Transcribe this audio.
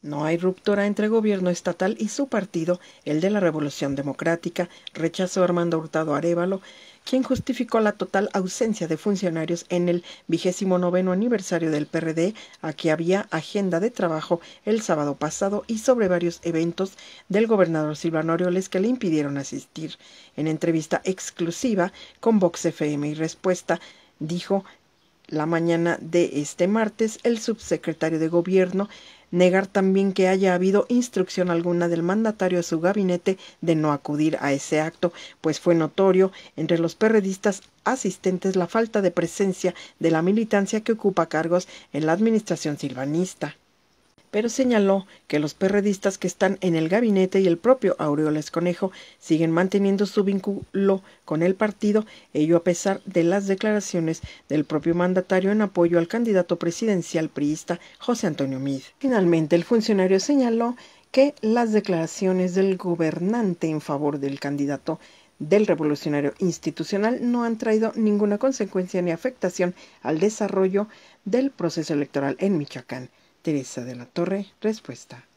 No hay ruptura entre gobierno estatal y su partido, el de la Revolución Democrática, rechazó Armando Hurtado Arevalo, quien justificó la total ausencia de funcionarios en el vigésimo noveno aniversario del PRD, a que había agenda de trabajo el sábado pasado y sobre varios eventos del gobernador Silvano Orioles que le impidieron asistir. En entrevista exclusiva con Vox FM y Respuesta, dijo la mañana de este martes el subsecretario de Gobierno negar también que haya habido instrucción alguna del mandatario a su gabinete de no acudir a ese acto, pues fue notorio entre los perredistas asistentes la falta de presencia de la militancia que ocupa cargos en la administración silvanista pero señaló que los perredistas que están en el gabinete y el propio Aureoles Conejo siguen manteniendo su vínculo con el partido, ello a pesar de las declaraciones del propio mandatario en apoyo al candidato presidencial priista José Antonio Mid. Finalmente, el funcionario señaló que las declaraciones del gobernante en favor del candidato del revolucionario institucional no han traído ninguna consecuencia ni afectación al desarrollo del proceso electoral en Michoacán. Teresa de la Torre, respuesta.